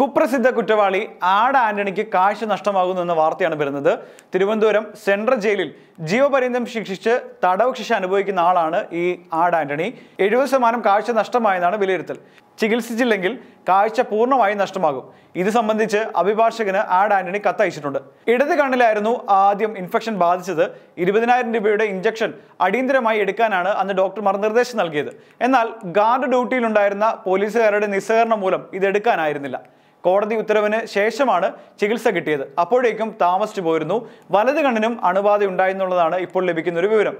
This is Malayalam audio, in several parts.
കുപ്രസിദ്ധ കുറ്റവാളി ആട് ആന്റണിക്ക് കാശ് നഷ്ടമാകുന്നു എന്ന വാർത്തയാണ് വരുന്നത് തിരുവനന്തപുരം സെൻട്രൽ ജയിലിൽ ജീവപര്യന്തം ശിക്ഷിച്ച് തടവ് ശിക്ഷ അനുഭവിക്കുന്ന ആളാണ് ഈ ആട് ആന്റണി എഴുപത് ശതമാനം കാഴ്ച നഷ്ടമായെന്നാണ് വിലയിരുത്തൽ ചികിത്സിച്ചില്ലെങ്കിൽ കാഴ്ച പൂർണ്ണമായും നഷ്ടമാകും ഇത് സംബന്ധിച്ച് അഭിഭാഷകന് ആഡ് ആന്റണി കത്തയച്ചിട്ടുണ്ട് ഇടത് കണ്ണിലായിരുന്നു ആദ്യം ഇൻഫെക്ഷൻ ബാധിച്ചത് ഇരുപതിനായിരം രൂപയുടെ ഇഞ്ചക്ഷൻ അടിയന്തരമായി എടുക്കാനാണ് അന്ന് ഡോക്ടർമാർ നിർദ്ദേശം നൽകിയത് എന്നാൽ ഗാർഡ് ഡ്യൂട്ടിയിലുണ്ടായിരുന്ന പോലീസുകാരുടെ നിസ്സഹകരണം മൂലം ഇതെടുക്കാനായിരുന്നില്ല കോടതി ഉത്തരവിന് ശേഷമാണ് ചികിത്സ കിട്ടിയത് അപ്പോഴേക്കും താമസിച്ചു പോയിരുന്നു വലത് കണ്ണിനും അണുബാധ ഉണ്ടായിരുന്നുള്ളതാണ് ഇപ്പോൾ ലഭിക്കുന്ന ഒരു വിവരം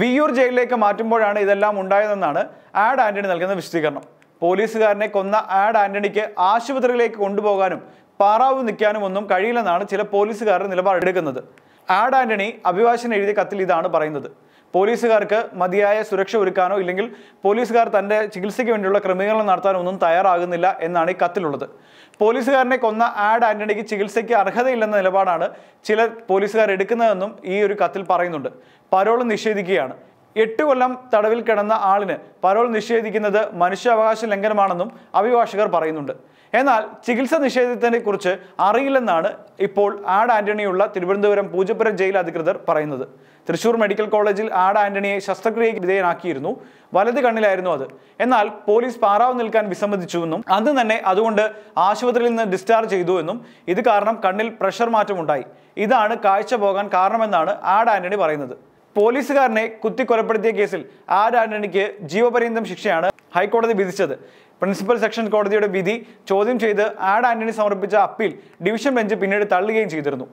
വിയൂർ ജയിലിലേക്ക് മാറ്റുമ്പോഴാണ് ഇതെല്ലാം ഉണ്ടായതെന്നാണ് ആഡ് ആന്റണി നൽകുന്ന വിശദീകരണം പോലീസുകാരനെ കൊന്ന ആഡ് ആന്റണിക്ക് ആശുപത്രിയിലേക്ക് കൊണ്ടുപോകാനും പാറാവ് നിൽക്കാനും ഒന്നും കഴിയില്ലെന്നാണ് ചില പോലീസുകാരുടെ നിലപാടെടുക്കുന്നത് ആഡ് ആന്റണി അഭിഭാഷൻ എഴുതിയ കത്തിൽ ഇതാണ് പറയുന്നത് പോലീസുകാർക്ക് മതിയായ സുരക്ഷ ഒരുക്കാനോ ഇല്ലെങ്കിൽ പോലീസുകാർ തൻ്റെ ചികിത്സയ്ക്ക് വേണ്ടിയുള്ള ക്രമീകരണം നടത്താനോ ഒന്നും തയ്യാറാകുന്നില്ല എന്നാണ് ഈ കത്തിലുള്ളത് പോലീസുകാരനെ കൊന്ന ആഡ് ആന്റണിക്ക് ചികിത്സയ്ക്ക് അർഹതയില്ലെന്ന നിലപാടാണ് ചില പോലീസുകാർ എടുക്കുന്നതെന്നും ഈ ഒരു കത്തിൽ പറയുന്നുണ്ട് പരോൾ നിഷേധിക്കുകയാണ് എട്ട് കൊല്ലം തടവിൽ കിടന്ന ആളിന് പരോൾ നിഷേധിക്കുന്നത് മനുഷ്യാവകാശ ലംഘനമാണെന്നും അഭിഭാഷകർ പറയുന്നുണ്ട് എന്നാൽ ചികിത്സ നിഷേധത്തിനെ കുറിച്ച് അറിയില്ലെന്നാണ് ഇപ്പോൾ ആഡ് ആന്റണിയുള്ള തിരുവനന്തപുരം പൂജപ്പുരം ജയിൽ അധികൃതർ പറയുന്നത് തൃശൂർ മെഡിക്കൽ കോളേജിൽ ആഡ് ആന്റണിയെ ശസ്ത്രക്രിയയ്ക്ക് വിധേയനാക്കിയിരുന്നു വലത് കണ്ണിലായിരുന്നു അത് എന്നാൽ പോലീസ് പാറാവ് നിൽക്കാൻ വിസമ്മതിച്ചുവെന്നും അന്ന് തന്നെ അതുകൊണ്ട് ആശുപത്രിയിൽ നിന്ന് ഡിസ്ചാർജ് ചെയ്തുവെന്നും ഇത് കാരണം കണ്ണിൽ പ്രഷർ മാറ്റമുണ്ടായി ഇതാണ് കാഴ്ച പോകാൻ കാരണമെന്നാണ് ആഡ് ആന്റണി പറയുന്നത് പോലീസുകാരനെ കുത്തിക്കൊലപ്പെടുത്തിയ കേസിൽ ആർ ആന്റണിക്ക് ജീവപര്യന്തം ശിക്ഷയാണ് ഹൈക്കോടതി വിധിച്ചത് പ്രിൻസിപ്പൽ സെക്ഷൻ കോടതിയുടെ വിധി ചോദ്യം ചെയ്ത് ആഡ് ആന്റണി സമർപ്പിച്ച അപ്പീൽ ഡിവിഷൻ ബെഞ്ച് പിന്നീട് തള്ളുകയും ചെയ്തിരുന്നു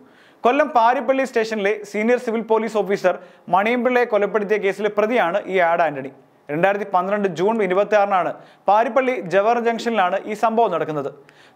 കൊല്ലം പാരിപ്പള്ളി സ്റ്റേഷനിലെ സീനിയർ സിവിൽ പോലീസ് ഓഫീസർ മണിയമ്പിള്ളയെ കൊലപ്പെടുത്തിയ കേസിലെ പ്രതിയാണ് ഈ ആഡ് ആന്റണി രണ്ടായിരത്തി പന്ത്രണ്ട് ജൂൺ ഇരുപത്തി ആറിനാണ് പാരിപ്പള്ളി ജവഹർ ജംഗ്ഷനിലാണ് ഈ സംഭവം നടക്കുന്നത്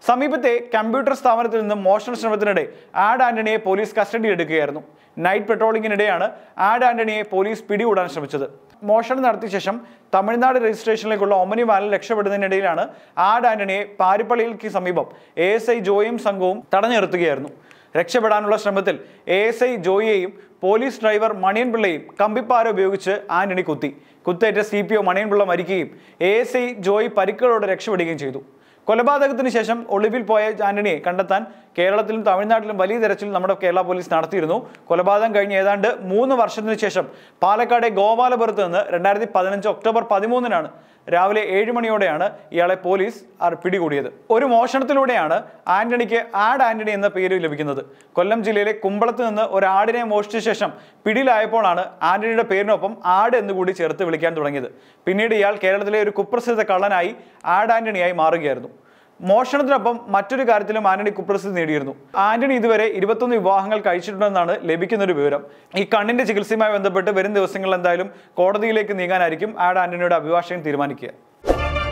സമീപത്തെ കമ്പ്യൂട്ടർ സ്ഥാപനത്തിൽ നിന്നും മോഷണ ശ്രമത്തിനിടെ ആഡ് ആന്റണിയെ പോലീസ് കസ്റ്റഡി എടുക്കുകയായിരുന്നു നൈറ്റ് പെട്രോളിങ്ങിനിടെയാണ് ആഡ് ആന്റണിയെ പോലീസ് പിടികൂടാൻ ശ്രമിച്ചത് മോഷണം നടത്തിയ ശേഷം തമിഴ്നാട് രജിസ്ട്രേഷനിലേക്കുള്ള ഒമനി വാനിൽ രക്ഷപ്പെടുന്നതിനിടയിലാണ് ആഡ് ആന്റണിയെ പാരിപ്പള്ളിക്ക് സമീപം എ എസ് ഐ ജോയും സംഘവും തടഞ്ഞു നിർത്തുകയായിരുന്നു രക്ഷപ്പെടാനുള്ള ശ്രമത്തിൽ എ എസ് ഐ ജോയിയെയും പോലീസ് ഡ്രൈവർ മണിയൻപിള്ളയും കമ്പിപ്പാര ഉപയോഗിച്ച് ആന്റണി കുത്തി കുത്തേറ്റ സി പി ഒ മണിയൻപിള്ള മരിക്കുകയും എ എസ് ഐ ജോയി പരിക്കുകളോടെ രക്ഷപ്പെടുകയും ചെയ്തു കൊലപാതകത്തിന് ശേഷം ഒളിവിൽ പോയ ആന്റണിയെ കണ്ടെത്താൻ കേരളത്തിലും തമിഴ്നാട്ടിലും വലിയ തെരച്ചിൽ നമ്മുടെ കേരള പോലീസ് നടത്തിയിരുന്നു കൊലപാതകം കഴിഞ്ഞ് ഏതാണ്ട് മൂന്ന് വർഷത്തിന് ശേഷം പാലക്കാട് ഗോപാലപുരത്ത് നിന്ന് രണ്ടായിരത്തി പതിനഞ്ച് ഒക്ടോബർ പതിമൂന്നിനാണ് രാവിലെ ഏഴ് മണിയോടെയാണ് ഇയാളെ പോലീസ് പിടികൂടിയത് ഒരു മോഷണത്തിലൂടെയാണ് ആന്റണിക്ക് ആഡ് ആന്റണി എന്ന പേര് ലഭിക്കുന്നത് കൊല്ലം ജില്ലയിലെ കുമ്പളത്ത് നിന്ന് ഒരാടിനെ മോഷ്ടിച്ച ശേഷം പിടിയിലായപ്പോഴാണ് ആന്റണിയുടെ പേരിനൊപ്പം ആട് എന്നുകൂടി ചേർത്ത് വിളിക്കാൻ തുടങ്ങിയത് പിന്നീട് ഇയാൾ കേരളത്തിലെ ഒരു കുപ്രസിദ്ധ കള്ളനായി ആഡ് ആന്റണിയായി മാറുകയായിരുന്നു മോഷണത്തിനൊപ്പം മറ്റൊരു കാര്യത്തിലും ആന്റണി കുപ്രസിദ്ധി നേടിയിരുന്നു ആന്റണി ഇതുവരെ ഇരുപത്തൊന്ന് വിവാഹങ്ങൾ കഴിച്ചിട്ടുണ്ടെന്നാണ് ലഭിക്കുന്ന ഒരു വിവരം ഈ കണ്ണിന്റെ ചികിത്സയുമായി ബന്ധപ്പെട്ട് വരും ദിവസങ്ങളിൽ എന്തായാലും കോടതിയിലേക്ക് നീങ്ങാനായിരിക്കും ആഡ് ആന്റണിയുടെ അഭിഭാഷകൻ തീരുമാനിക്കുക